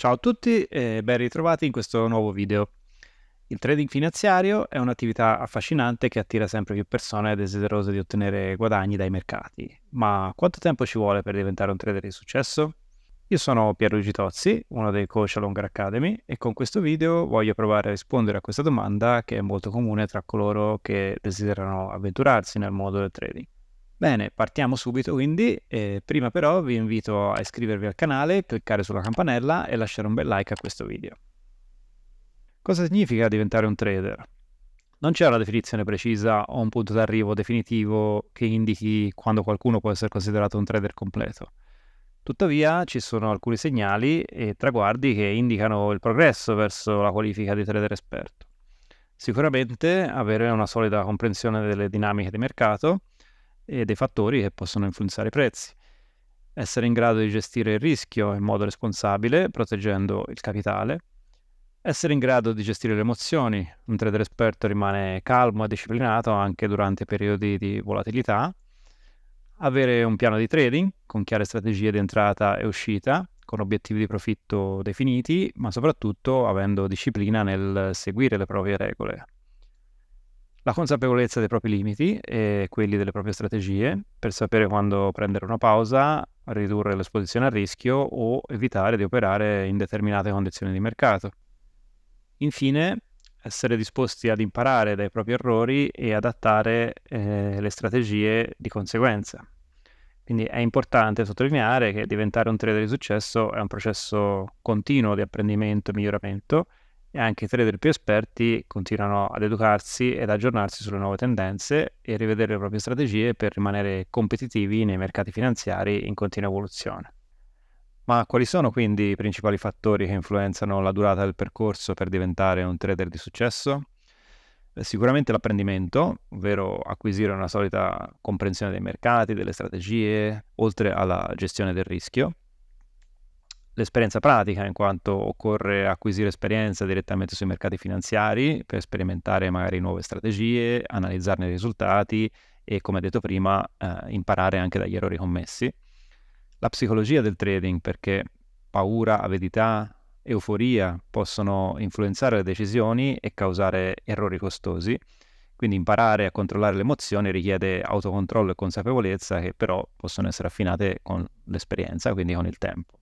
Ciao a tutti e ben ritrovati in questo nuovo video. Il trading finanziario è un'attività affascinante che attira sempre più persone desiderose di ottenere guadagni dai mercati. Ma quanto tempo ci vuole per diventare un trader di successo? Io sono Pierluigi Tozzi, uno dei coach all'Hunger Academy e con questo video voglio provare a rispondere a questa domanda che è molto comune tra coloro che desiderano avventurarsi nel mondo del trading. Bene, partiamo subito quindi, eh, prima però vi invito a iscrivervi al canale, cliccare sulla campanella e lasciare un bel like a questo video. Cosa significa diventare un trader? Non c'è una definizione precisa o un punto d'arrivo definitivo che indichi quando qualcuno può essere considerato un trader completo. Tuttavia ci sono alcuni segnali e traguardi che indicano il progresso verso la qualifica di trader esperto. Sicuramente avere una solida comprensione delle dinamiche di mercato, e dei fattori che possono influenzare i prezzi. Essere in grado di gestire il rischio in modo responsabile, proteggendo il capitale. Essere in grado di gestire le emozioni. Un trader esperto rimane calmo e disciplinato anche durante periodi di volatilità. Avere un piano di trading con chiare strategie di entrata e uscita, con obiettivi di profitto definiti, ma soprattutto avendo disciplina nel seguire le proprie regole la consapevolezza dei propri limiti e quelli delle proprie strategie per sapere quando prendere una pausa, ridurre l'esposizione al rischio o evitare di operare in determinate condizioni di mercato. Infine, essere disposti ad imparare dai propri errori e adattare eh, le strategie di conseguenza. Quindi è importante sottolineare che diventare un trader di successo è un processo continuo di apprendimento e miglioramento e anche i trader più esperti continuano ad educarsi ed aggiornarsi sulle nuove tendenze e rivedere le proprie strategie per rimanere competitivi nei mercati finanziari in continua evoluzione. Ma quali sono quindi i principali fattori che influenzano la durata del percorso per diventare un trader di successo? Sicuramente l'apprendimento, ovvero acquisire una solita comprensione dei mercati, delle strategie, oltre alla gestione del rischio l'esperienza pratica, in quanto occorre acquisire esperienza direttamente sui mercati finanziari per sperimentare magari nuove strategie, analizzarne i risultati e, come detto prima, eh, imparare anche dagli errori commessi. La psicologia del trading, perché paura, avidità, euforia possono influenzare le decisioni e causare errori costosi. Quindi imparare a controllare le emozioni richiede autocontrollo e consapevolezza che però possono essere affinate con l'esperienza, quindi con il tempo.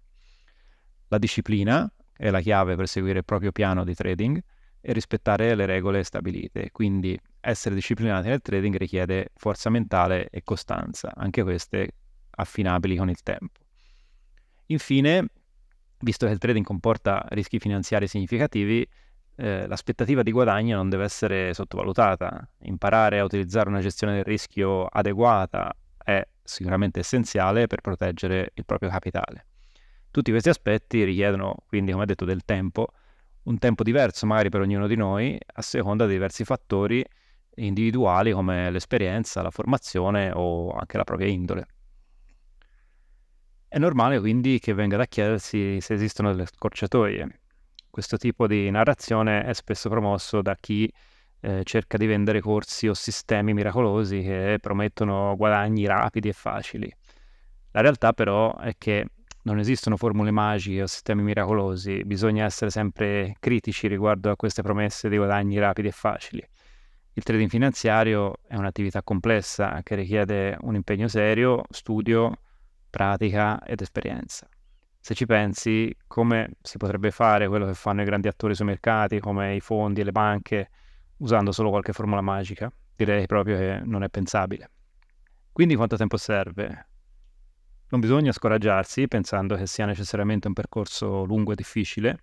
La disciplina è la chiave per seguire il proprio piano di trading e rispettare le regole stabilite, quindi essere disciplinati nel trading richiede forza mentale e costanza, anche queste affinabili con il tempo. Infine, visto che il trading comporta rischi finanziari significativi, eh, l'aspettativa di guadagno non deve essere sottovalutata. Imparare a utilizzare una gestione del rischio adeguata è sicuramente essenziale per proteggere il proprio capitale. Tutti questi aspetti richiedono quindi, come detto, del tempo, un tempo diverso magari per ognuno di noi a seconda di diversi fattori individuali come l'esperienza, la formazione o anche la propria indole. È normale quindi che venga da chiedersi se esistono delle scorciatoie. Questo tipo di narrazione è spesso promosso da chi eh, cerca di vendere corsi o sistemi miracolosi che promettono guadagni rapidi e facili. La realtà però è che non esistono formule magiche o sistemi miracolosi, bisogna essere sempre critici riguardo a queste promesse di guadagni rapidi e facili. Il trading finanziario è un'attività complessa che richiede un impegno serio, studio, pratica ed esperienza. Se ci pensi, come si potrebbe fare quello che fanno i grandi attori sui mercati, come i fondi e le banche, usando solo qualche formula magica? Direi proprio che non è pensabile. Quindi quanto tempo serve? Non bisogna scoraggiarsi pensando che sia necessariamente un percorso lungo e difficile.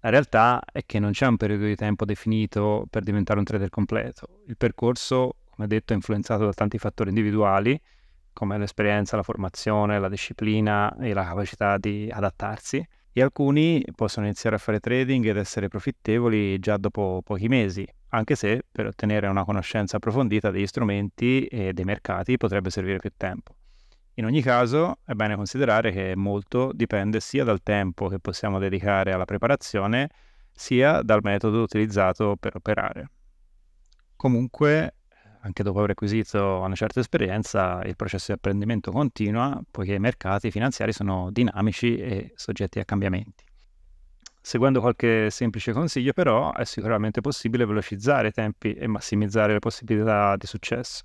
La realtà è che non c'è un periodo di tempo definito per diventare un trader completo. Il percorso, come detto, è influenzato da tanti fattori individuali, come l'esperienza, la formazione, la disciplina e la capacità di adattarsi. E alcuni possono iniziare a fare trading ed essere profittevoli già dopo pochi mesi, anche se per ottenere una conoscenza approfondita degli strumenti e dei mercati potrebbe servire più tempo. In ogni caso è bene considerare che molto dipende sia dal tempo che possiamo dedicare alla preparazione, sia dal metodo utilizzato per operare. Comunque, anche dopo aver acquisito una certa esperienza, il processo di apprendimento continua, poiché i mercati finanziari sono dinamici e soggetti a cambiamenti. Seguendo qualche semplice consiglio però è sicuramente possibile velocizzare i tempi e massimizzare le possibilità di successo.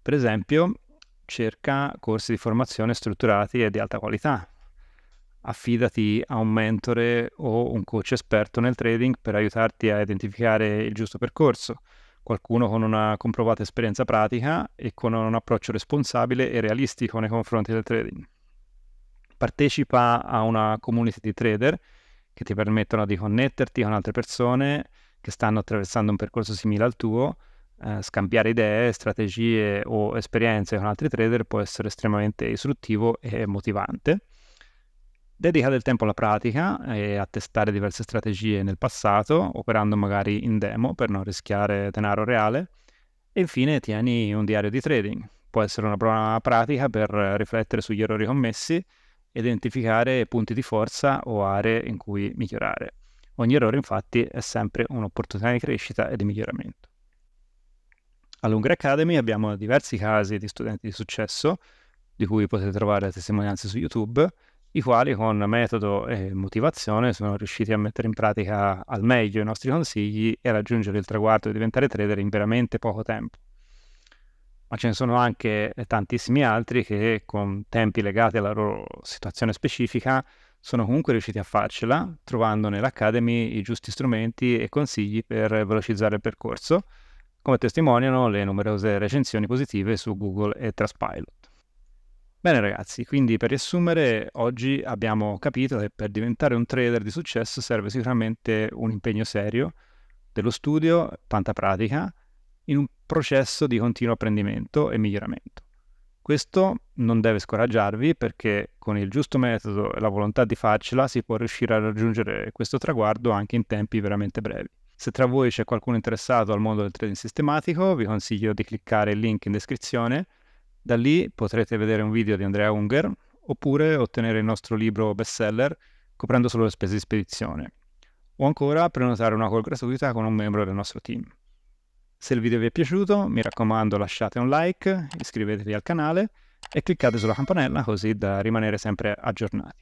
Per esempio, cerca corsi di formazione strutturati e di alta qualità. Affidati a un mentore o un coach esperto nel trading per aiutarti a identificare il giusto percorso, qualcuno con una comprovata esperienza pratica e con un approccio responsabile e realistico nei confronti del trading. Partecipa a una community di trader che ti permettono di connetterti con altre persone che stanno attraversando un percorso simile al tuo eh, scambiare idee, strategie o esperienze con altri trader può essere estremamente istruttivo e motivante. Dedica del tempo alla pratica e a testare diverse strategie nel passato, operando magari in demo per non rischiare denaro reale. E infine tieni un diario di trading. Può essere una buona pratica per riflettere sugli errori commessi, identificare punti di forza o aree in cui migliorare. Ogni errore infatti è sempre un'opportunità di crescita e di miglioramento. All'Ungre Academy abbiamo diversi casi di studenti di successo, di cui potete trovare testimonianze su YouTube, i quali con metodo e motivazione sono riusciti a mettere in pratica al meglio i nostri consigli e raggiungere il traguardo di diventare trader in veramente poco tempo. Ma ce ne sono anche tantissimi altri che con tempi legati alla loro situazione specifica sono comunque riusciti a farcela, trovando nell'Academy i giusti strumenti e consigli per velocizzare il percorso come testimoniano le numerose recensioni positive su Google e Trustpilot. Bene ragazzi, quindi per riassumere, oggi abbiamo capito che per diventare un trader di successo serve sicuramente un impegno serio, dello studio, tanta pratica, in un processo di continuo apprendimento e miglioramento. Questo non deve scoraggiarvi perché con il giusto metodo e la volontà di farcela si può riuscire a raggiungere questo traguardo anche in tempi veramente brevi. Se tra voi c'è qualcuno interessato al mondo del trading sistematico, vi consiglio di cliccare il link in descrizione. Da lì potrete vedere un video di Andrea Unger oppure ottenere il nostro libro bestseller coprendo solo le spese di spedizione. O ancora prenotare una call gratuita con un membro del nostro team. Se il video vi è piaciuto, mi raccomando lasciate un like, iscrivetevi al canale e cliccate sulla campanella così da rimanere sempre aggiornati.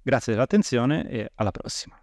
Grazie dell'attenzione e alla prossima.